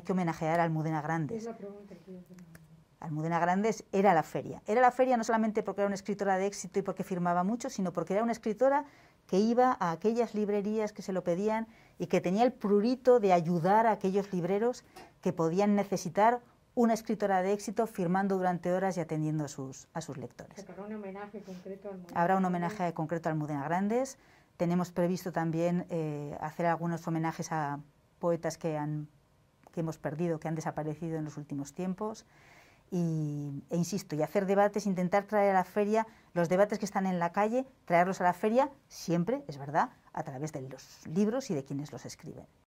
hay que homenajear a Almudena Grandes. Almudena Grandes era la feria. Era la feria no solamente porque era una escritora de éxito y porque firmaba mucho, sino porque era una escritora que iba a aquellas librerías que se lo pedían y que tenía el prurito de ayudar a aquellos libreros que podían necesitar una escritora de éxito firmando durante horas y atendiendo a sus, lectores. Habrá un homenaje concreto a Almudena, concreto Almudena Grandes. Tenemos previsto también eh, hacer algunos homenajes a poetas que han que hemos perdido, que han desaparecido en los últimos tiempos. Y, e insisto, y hacer debates, intentar traer a la feria los debates que están en la calle, traerlos a la feria siempre, es verdad, a través de los libros y de quienes los escriben.